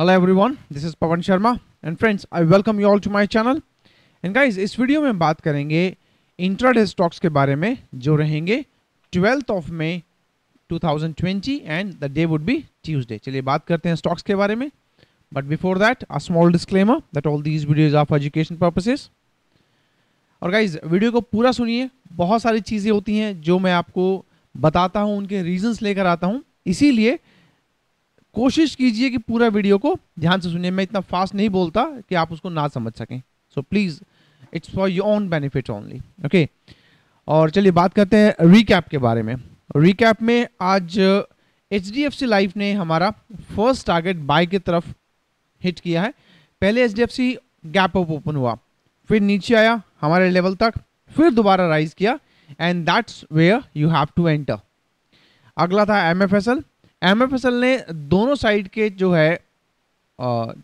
hello everyone this is Pawan Sharma and friends I welcome you all to my channel and guys इस video में बात करेंगे intraday stocks के बारे में जो रहेंगे twelfth of May 2020 and the day would be Tuesday चलिए बात करते हैं स्टॉक्स के बारे में but before that a small disclaimer that all these videos of education purposes और गाइज वीडियो को पूरा सुनिए बहुत सारी चीज़ें होती हैं जो मैं आपको बताता हूँ उनके रीजन्स लेकर आता हूँ इसीलिए कोशिश कीजिए कि पूरा वीडियो को ध्यान से सुनिए मैं इतना फास्ट नहीं बोलता कि आप उसको ना समझ सकें so please it's for your own benefit only okay और चलिए बात करते हैं रिकैप के बारे में रिकैप में आज H D F C life ने हमारा फर्स्ट टारगेट बाय की तरफ हिट किया है पहले H D F C gap up open हुआ फिर नीचे आया हमारे लेवल तक फिर दोबारा राइज किया and that's where you have to enter अगला था M F S L M F ने दोनों साइड के जो है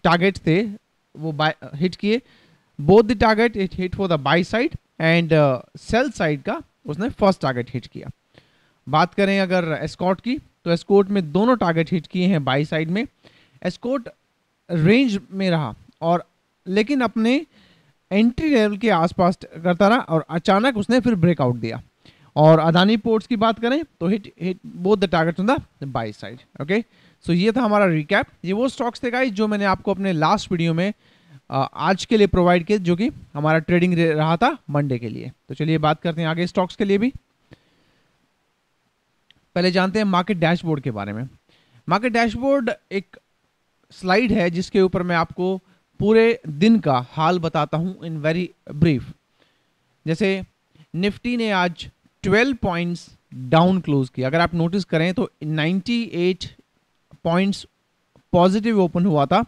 टारगेट थे वो हिट किए both the target it hit for the buy side and sell side का उसने फर्स्ट टारगेट हिट किया बात करें अगर एस्कॉट की तो एस्कॉट में दोनों टारगेट हिट किए हैं बाई साइड में एस्कॉट रेंज में रहा और लेकिन अपने एंट्री लेवल के आसपास करता रहा और अचानक उसने फिर ब्रेकआउट दिया और अदानी पोर्ट्स की बात करें तो hit hit both the target on the buy side okay so ये था हमारा रिकैप ये वो स्टॉक्स थे गाइस जो मैंने आपको अपने लास्ट वीडियो में आज के लिए प्रोवाइड किए जो कि हमारा ट्रेडिंग रहा था मंडे के लिए तो चलिए बात करते हैं आगे स्टॉक्स के लिए भी पहले जानते हैं मार्केट डैशबोर्ड के बारे में मार्केट डैशबोर्ड एक स्लाइड है जिसके ऊपर मैं आपको पूरे दिन का हाल बताता हूं इन वेरी ब्रीफ जैसे निफ्टी ने आज 12 पॉइंट्स डाउन क्लोज किया अगर आप नोटिस करें तो 98 पॉइंट्स पॉजिटिव ओपन हुआ था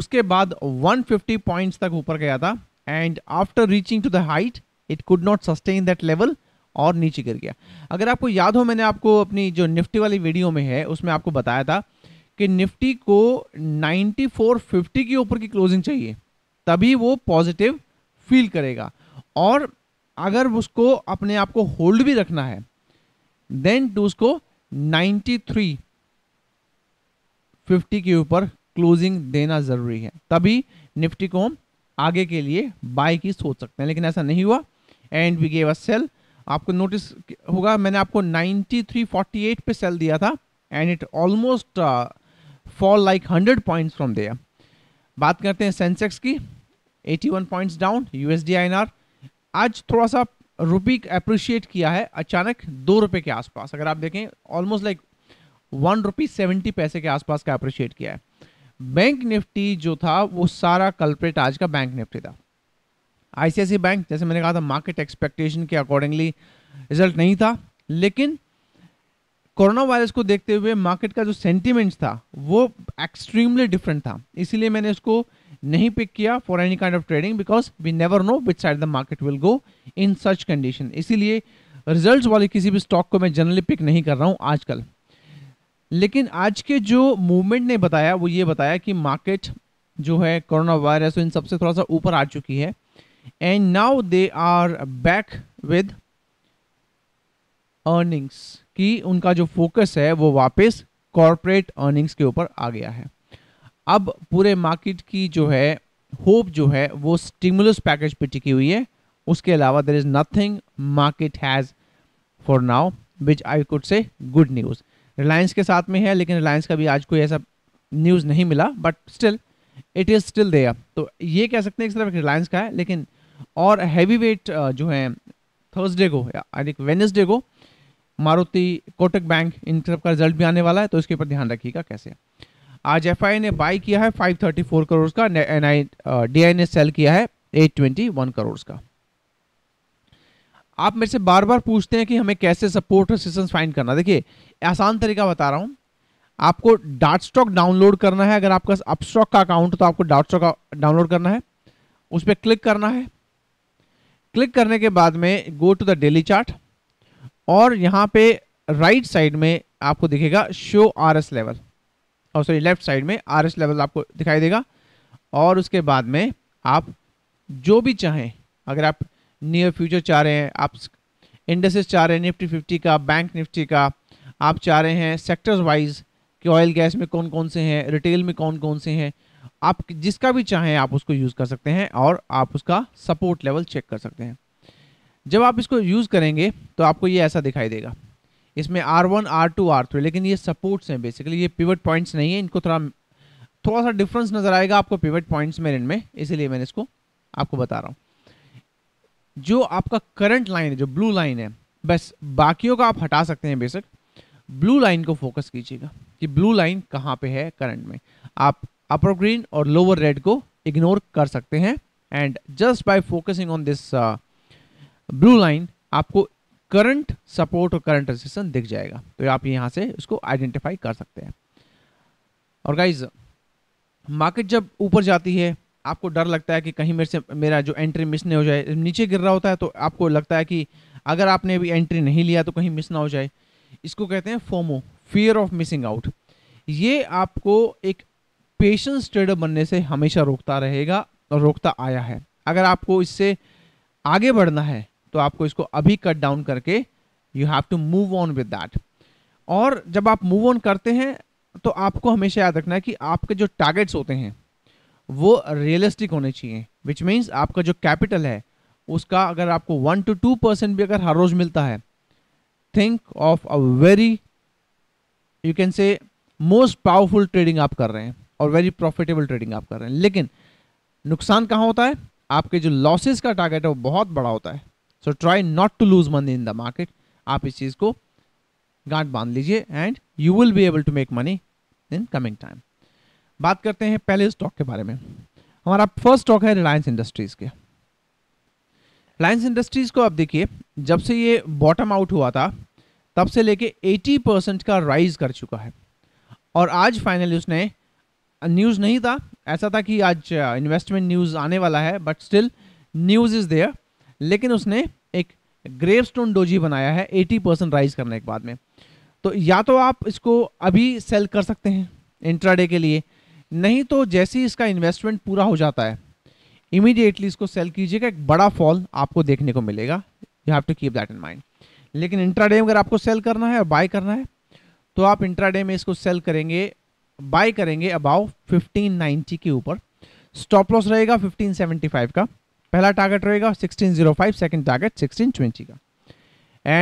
उसके बाद 150 पॉइंट्स तक ऊपर गया था and after reaching to the height it could not sustain that level और नीचे गिर गया अगर आपको याद हो मैंने आपको अपनी जो निफ्टी वाली वीडियो में है उसमें आपको बताया था कि निफ्टी को 9450 के ऊपर की क्लोजिंग चाहिए तभी वो पॉजिटिव फील करेगा और अगर उसको अपने आप को होल्ड भी रखना है देन टू उसको 93 50 के ऊपर क्लोजिंग देना जरूरी है तभी निफ्टी को हम आगे के लिए बाय की सोच सकते हैं लेकिन ऐसा नहीं हुआ and we gave a sell आपको नोटिस होगा मैंने आपको 9348 पे सेल दिया था and it almost fall like 100 points from there बात करते हैं सेंसेक्स की 81 पॉइंट्स डाउन यूएसडी आईएनआर आज थोड़ा सा रुपी अप्रिशिएट किया है अचानक दो रुपए के आसपास अगर आप देखें almost like one rupee seventy पैसे के आसपास का अप्रिशिएट किया है बैंक निफ्टी जो था वो सारा कल्प्रेट आज का बैंक निफ्टी था आईसीआईसी बैंक जैसे मैंने कहा था मार्केट एक्सपेक्टेशन के अकॉर्डिंगली रिजल्ट नहीं था लेकिन कोरोना वायरस को देखते हुए मार्केट का जो सेंटिमेंट था वो एक्सट्रीमली डिफरेंट था इसीलिए मैंने उसको नहीं पिक किया for any kind of trading because we never know which side the market will go in such condition इसीलिए रिजल्ट वाले किसी भी स्टॉक को मैं जनरली पिक नहीं कर रहा हूँ आजकल लेकिन आज के जो मूवमेंट ने बताया वो ये बताया कि मार्केट जो है कोरोना वायरस इन सबसे थोड़ा सा ऊपर आ चुकी है and now they are back with earnings की उनका जो फोकस है वो वापस कॉरपोरेट अर्निंग्स के ऊपर आ गया है अब पूरे मार्केट की जो है होप जो है वो स्टिमुलस पैकेज पे टिकी हुई है उसके अलावा there is nothing market has for now which I could say good news Reliance के साथ में है लेकिन रिलायंस का भी आज कोई ऐसा न्यूज़ नहीं मिला but still it is still there तो ये कह सकते हैं इस तरफ रिलायंस का है लेकिन और हैवी वेट जो है थर्सडे को यानी वेनसडे को मारुति कोटक बैंक इन सब का रिजल्ट भी आने वाला है तो इसके ऊपर ध्यान रखिएगा कैसे है आज एफ ने बाई किया है 534 करोड़ का डी आई ने सेल uh, किया है 821 करोड़ का आप मेरे से बार बार पूछते हैं कि हमें कैसे सपोर्ट रेसिस्टेंस फाइंड करना देखिए आसान तरीका बता रहा हूँ आपको डाट स्टॉक डाउनलोड करना है अगर आपका अप स्टॉक का अकाउंट तो आपको डाट स्टॉक डाउनलोड करना है उस पर क्लिक करना है क्लिक करने के बाद में go to the daily chart और यहाँ पे राइट साइड में आपको दिखेगा शो आर एस लेवल और सॉरी लेफ्ट साइड में आर एस लेवल आपको दिखाई देगा और उसके बाद में आप जो भी चाहें अगर आप नियर फ्यूचर चाह रहे हैं आप इंडस्ट्रीज चाह रहे हैं निफ्टी फिफ्टी का बैंक निफ्टी का आप चाह रहे हैं सेक्टर्स वाइज कि ऑयल गैस में कौन कौन से हैं रिटेल में कौन कौन से हैं आप जिसका भी चाहें आप उसको यूज़ कर सकते हैं और आप उसका सपोर्ट लेवल चेक कर सकते हैं जब आप इसको यूज़ करेंगे तो आपको ये ऐसा दिखाई देगा इसमें R one R two R three लेकिन ये सपोर्ट्स हैं बेसिकली ये पिवट पॉइंट्स नहीं है इनको थोड़ा थोड़ा सा डिफरेंस नज़र आएगा आपको पिवट पॉइंट्स में इनमें इसीलिए मैंने इसको आपको बता रहा हूँ जो आपका करंट लाइन है जो ब्लू लाइन है बस बाकियों का आप हटा सकते हैं बेसिक ब्लू लाइन को फोकस कीजिएगा कि ब्लू लाइन कहाँ पे है करंट में आप अपर ग्रीन और लोअर रेड को इग्नोर कर सकते हैं and just by focusing on this blue line आपको करंट सपोर्ट और करंट रेजिस्टेंस दिख जाएगा तो आप यहाँ से उसको आइडेंटिफाई कर सकते हैं और गाइज मार्केट जब ऊपर जाती है आपको डर लगता है कि कहीं मेरे से मेरा जो एंट्री मिस नहीं हो जाए नीचे गिर रहा होता है तो आपको लगता है कि अगर आपने अभी एंट्री नहीं लिया तो कहीं मिस ना हो जाए इसको कहते हैं FOMO fear of missing out ये आपको एक पेशेंस ट्रेडर बनने से हमेशा रोकता रहेगा और रोकता आया है अगर आपको इससे आगे बढ़ना है तो आपको इसको अभी कट डाउन करके you have to move on with that और जब आप मूव ऑन करते हैं तो आपको हमेशा याद रखना है कि आपके जो टारगेट्स होते हैं वो रियलिस्टिक होने चाहिए विच मीन्स आपका जो कैपिटल है उसका अगर आपको वन टू टू परसेंट भी अगर हर रोज मिलता है think of a very you can say most powerful trading आप कर रहे हैं और वेरी प्रॉफिटेबल ट्रेडिंग आप कर रहे हैं लेकिन नुकसान कहाँ होता है आपके जो लॉसेस का टारगेट है वो बहुत बड़ा होता है so try not to lose money in the market आप इस चीज़ को गांठ बांध लीजिए and you will be able to make money in coming time बात करते हैं पहले स्टॉक के बारे में हमारा फर्स्ट स्टॉक है रिलायंस इंडस्ट्रीज़ के रिलायंस इंडस्ट्रीज़ को आप देखिए जब से ये बॉटम आउट हुआ था तब से लेके 80 परसेंट का राइज कर चुका है और आज फाइनली उसने न्यूज़ नहीं था ऐसा था कि आज इन्वेस्टमेंट न्यूज़ आने वाला है but still news is there लेकिन उसने एक ग्रेव स्टोन डोजी बनाया है 80 परसेंट राइज करने के बाद में तो या तो आप इसको अभी सेल कर सकते हैं इंट्राडे के लिए नहीं तो जैसे ही इसका इन्वेस्टमेंट पूरा हो जाता है इमीडिएटली इसको सेल कीजिएगा एक बड़ा फॉल आपको देखने को मिलेगा you have to keep that in mind लेकिन इंट्राडे अगर आपको सेल करना है और बाय करना है तो आप इंट्राडे में इसको सेल करेंगे बाय करेंगे अबाउ फिफ्टीन के ऊपर स्टॉप लॉस रहेगा 1575 का पहला टारगेट रहेगा sixteen zero five second target sixteen twenty का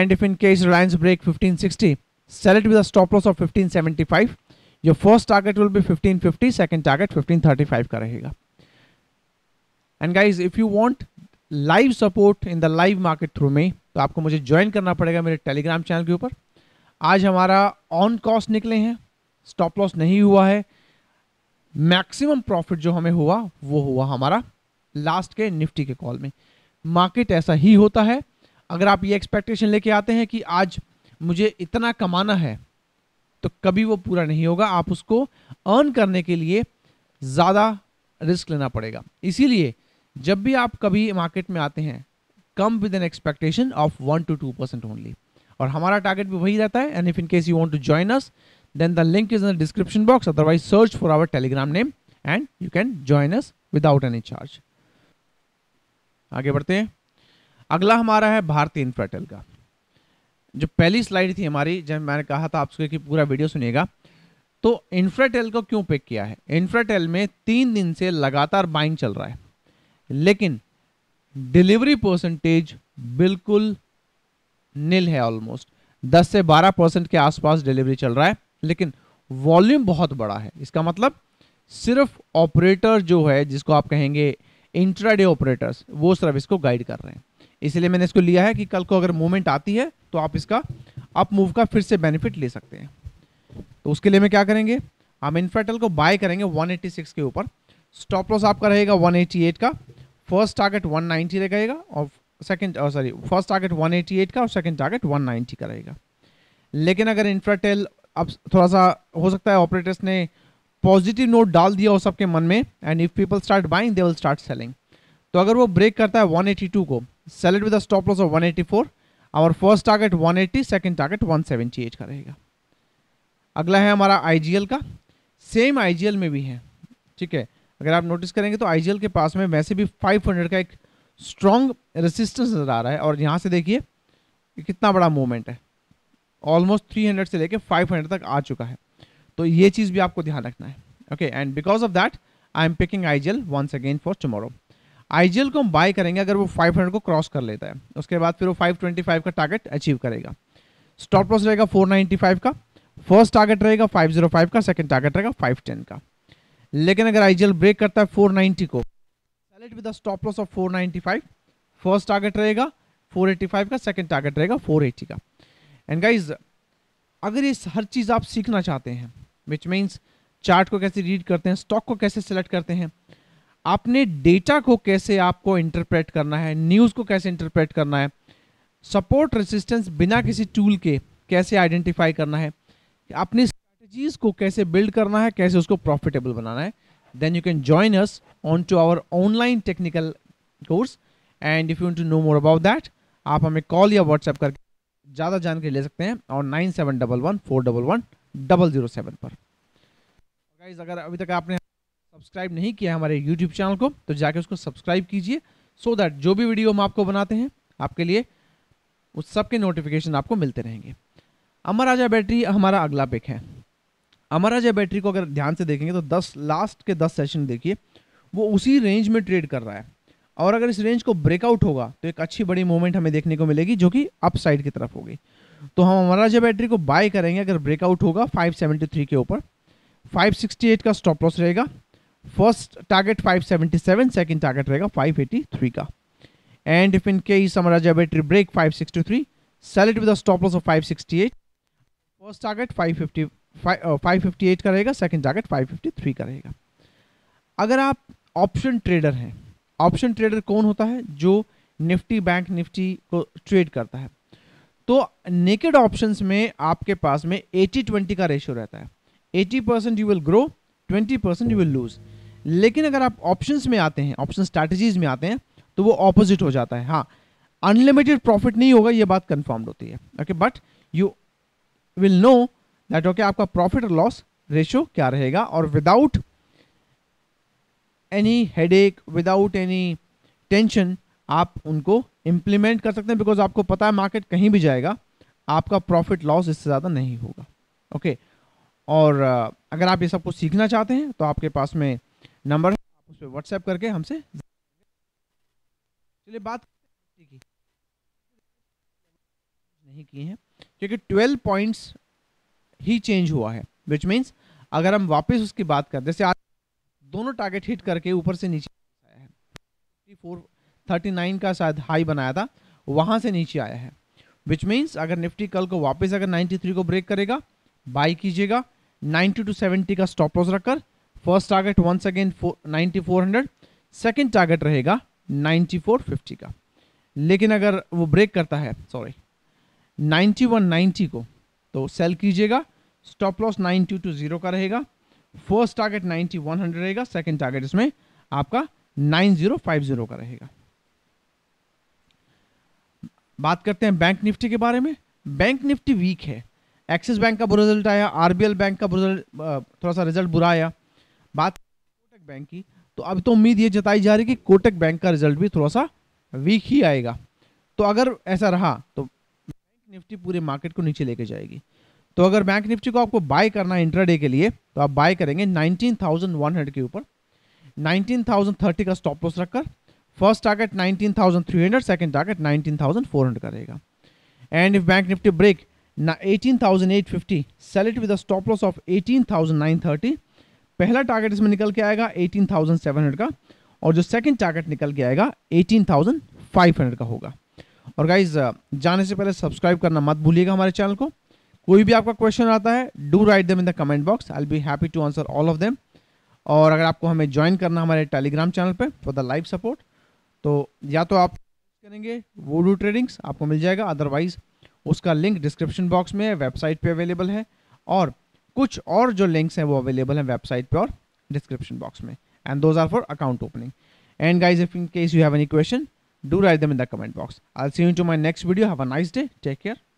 and if in case Reliance break fifteen sixty select with stop loss of fifteen seventy five your first target will be fifty second target fifteen thirty five का रहेगा and guys if you want live support in the live market through में तो आपको मुझे join करना पड़ेगा मेरे Telegram channel के ऊपर आज हमारा ऑन कॉस्ट निकले हैं स्टॉप लॉस नहीं हुआ है मैक्सिमम प्रॉफिट जो हमें हुआ वो हुआ हमारा लास्ट के निफ्टी के कॉल में मार्केट ऐसा ही होता है अगर आप ये एक्सपेक्टेशन लेके आते हैं कि आज मुझे इतना कमाना है तो कभी वो पूरा नहीं होगा आप उसको अर्न करने के लिए ज़्यादा रिस्क लेना पड़ेगा इसीलिए जब भी आप कभी मार्केट में आते हैं come with an expectation of one two two percent only और हमारा टारगेट भी वही रहता है and if in case you want to join us then the link is in the description box otherwise search for our Telegram name and you can join us without any charge आगे बढ़ते हैं अगला हमारा है भारती इन्फ्राटेल का जो पहली slide थी हमारी जब मैंने कहा था आपसे कि पूरा वीडियो सुनेगा तो इंफ्राटेल को क्यों पिक किया है इंफ्राटेल में तीन दिन से लगातार बाइंग चल रहा है लेकिन डिलीवरी परसेंटेज बिल्कुल नील है ऑलमोस्ट 10 से 12 परसेंट के आसपास डिलीवरी चल रहा है लेकिन वॉल्यूम बहुत बड़ा है इसका मतलब सिर्फ ऑपरेटर जो है जिसको आप कहेंगे इंट्राडे ऑपरेटर्स वो सर्विस को गाइड कर रहे हैं इसलिए मैंने इसको लिया है कि कल को अगर मूवमेंट आती है तो आप इसका अप मूव का फिर से बेनिफिट ले सकते हैं तो उसके लिए मैं क्या करेंगे हम इन्फ्राटेल को बाय करेंगे 186 के ऊपर स्टॉप लॉस आपका रहेगा 188 का फर्स्ट टारगेट 190 रहेगा और सेकेंड सॉरी फर्स्ट टारगेट 188 का और सेकेंड टारगेट 190 का रहेगा लेकिन अगर इन्फ्राटेल अब थोड़ा सा हो सकता है ऑपरेटर्स ने पॉजिटिव नोट डाल दिया हो सबके मन में and if people start buying they will start selling तो अगर वो ब्रेक करता है 182 को sell with stop loss of 184 और first target 180 second target eight का रहेगा अगला है हमारा एल का सेम एल में भी है ठीक है अगर आप नोटिस करेंगे तो एल के पास में वैसे भी 500 का एक स्ट्रॉन्ग रेसिस्टेंस नज़र आ रहा है और यहाँ से देखिए कितना बड़ा मूवमेंट है ऑलमोस्ट 300 से लेके 500 तक आ चुका है तो ये चीज़ भी आपको ध्यान रखना है okay and because of that I am picking IGL once again for tomorrow IGL को हम बाय करेंगे अगर वो 500 को क्रॉस कर लेता है उसके बाद फिर वो 525 का टारगेट अचीव करेगा स्टॉप लॉस रहेगा 495 का फर्स्ट टारगेट रहेगा 505 का सेकंड टारगेट रहेगा 510 का लेकिन अगर आईजीएल ब्रेक करता है 490 को select with stop loss of 495 first target रहेगा 485 का सेकंड टारगेट रहेगा 480 का एंड गाइज अगर ये हर चीज़ आप सीखना चाहते हैं विच मीन्स चार्ट को कैसे रीड करते हैं स्टॉक को कैसे सेलेक्ट करते हैं अपने डेटा को कैसे आपको इंटरप्रेट करना है न्यूज़ को कैसे इंटरप्रेट करना है सपोर्ट रेसिस्टेंस बिना किसी टूल के कैसे आइडेंटिफाई करना है अपनी स्ट्रेटजीज को कैसे बिल्ड करना है कैसे उसको प्रॉफिटेबल बनाना है then you can join us on to our online technical course and if you to know more about that आप हमें कॉल या व्हाट्सएप करके ज़्यादा जानकारी ले सकते हैं और nine seven double one four double one double zero seven पर गाइज अगर अभी तक आपने सब्सक्राइब नहीं किया हमारे यूट्यूब चैनल को तो जाके उसको सब्सक्राइब कीजिए सो दैट जो भी वीडियो हम आपको बनाते हैं आपके लिए उस सब के नोटिफिकेशन आपको मिलते रहेंगे अमर राजा बैटरी हमारा अगला पिक है अमर राजा बैटरी को अगर ध्यान से देखेंगे तो दस लास्ट के दस सेशन देखिए वो उसी रेंज में ट्रेड कर रहा है और अगर इस रेंज को ब्रेकआउट होगा तो एक अच्छी बड़ी मूवमेंट हमें देखने को मिलेगी जो कि अपसाइड की तरफ होगी तो हम हमारा जब बैटरी को बाय करेंगे अगर ब्रेकआउट होगा 573 के ऊपर 568 का स्टॉप लॉस रहेगा फर्स्ट टारगेट 577 सेकंड टारगेट रहेगा 583 का एंड इफ इन केस हमारा जब battery break 563 sell it with stop loss of 568 first target 550 558 का रहेगा सेकंड टारगेट 553 का रहेगा अगर आप ऑप्शन ट्रेडर हैं ऑप्शन ट्रेडर कौन होता है जो निफ्टी बैंक निफ्टी को ट्रेड करता है तो नेकेड ऑप्शंस में आपके पास में 80 20 का रेशियो रहता है 80 percent you will grow 20 percent you will lose लेकिन अगर आप ऑप्शंस में आते हैं ऑप्शन स्ट्रैटेजीज में आते हैं तो वो ऑपोजिट हो जाता है हाँ अनलिमिटेड प्रॉफिट नहीं होगा ये बात कन्फर्म्ड होती है okay but you will know that okay आपका प्रॉफिट और लॉस रेशियो क्या रहेगा और without any headache without any tension आप उनको इम्प्लीमेंट कर सकते हैं बिकॉज आपको पता है मार्केट कहीं भी जाएगा आपका प्रॉफिट लॉस इससे ज़्यादा नहीं होगा ओके और अगर आप ये सब कुछ सीखना चाहते हैं तो आपके पास में नंबर है आप उस पर व्हाट्सएप करके हमसे चलिए बात की नहीं की है क्योंकि ट्वेल्व पॉइंट्स ही चेंज हुआ है विच मीन्स अगर हम वापस उसकी बात करें जैसे आज दोनों टारगेट हिट करके ऊपर से नीचे आया है 39 का शायद हाई बनाया था वहां से नीचे आया है विच मीन्स अगर निफ्टी कल को वापस अगर 93 को ब्रेक करेगा बाई कीजिएगा 90 टू 70 का स्टॉप लॉस रखकर first target once again ninety four hundred second target रहेगा 9450 का लेकिन अगर वो ब्रेक करता है सॉरी 9190 को तो सेल कीजिएगा स्टॉप लॉस टू जीरो का रहेगा फर्स्ट टारगेट 9100 रहेगा सेकंड टारगेट इसमें आपका 9050 का रहेगा बात करते हैं बैंक निफ्टी के बारे में बैंक निफ्टी वीक है एक्सिस बैंक का बुरा रिजल्ट आया आरबीएल बैंक का बुरा थोड़ा सा रिजल्ट बुरा आया बात कोटक बैंक की तो अब तो उम्मीद ये जताई जा रही है कि कोटक बैंक का रिजल्ट भी थोड़ा सा वीक ही आएगा तो अगर ऐसा रहा तो बैंक निफ्टी पूरे मार्केट को नीचे लेके जाएगी तो अगर बैंक निफ्टी को आपको बाय करना है इंट्राडे के लिए तो आप बाय करेंगे 19,100 के ऊपर 19,030 का स्टॉप लॉस रखकर फर्स्ट टारगेट 19,300 सेकंड टारगेट 19,400 का रहेगा and if bank Nifty break ना 18,850 sell it with a stop loss of 18,930 पहला टारगेट इसमें निकल के आएगा 18,700 का और जो सेकंड टारगेट निकल के आएगा 18,500 का होगा और गाइज जाने से पहले सब्सक्राइब करना मत भूलिएगा हमारे चैनल को कोई भी आपका क्वेश्चन आता है do write them in the comment box I be happy to answer all of them और अगर आपको हमें ज्वाइन करना हमारे टेलीग्राम चैनल पे फॉर द लाइव सपोर्ट तो या तो आप करेंगे वो डू ट्रेडिंग्स आपको मिल जाएगा अदरवाइज उसका लिंक डिस्क्रिप्शन बॉक्स में वेबसाइट पे अवेलेबल है और कुछ और जो लिंक्स हैं वो अवेलेबल हैं वेबसाइट पे और डिस्क्रिप्शन बॉक्स में and those are for account opening and guys if in case you have any question do write them in the comment box I see you to my next video have a nice day take care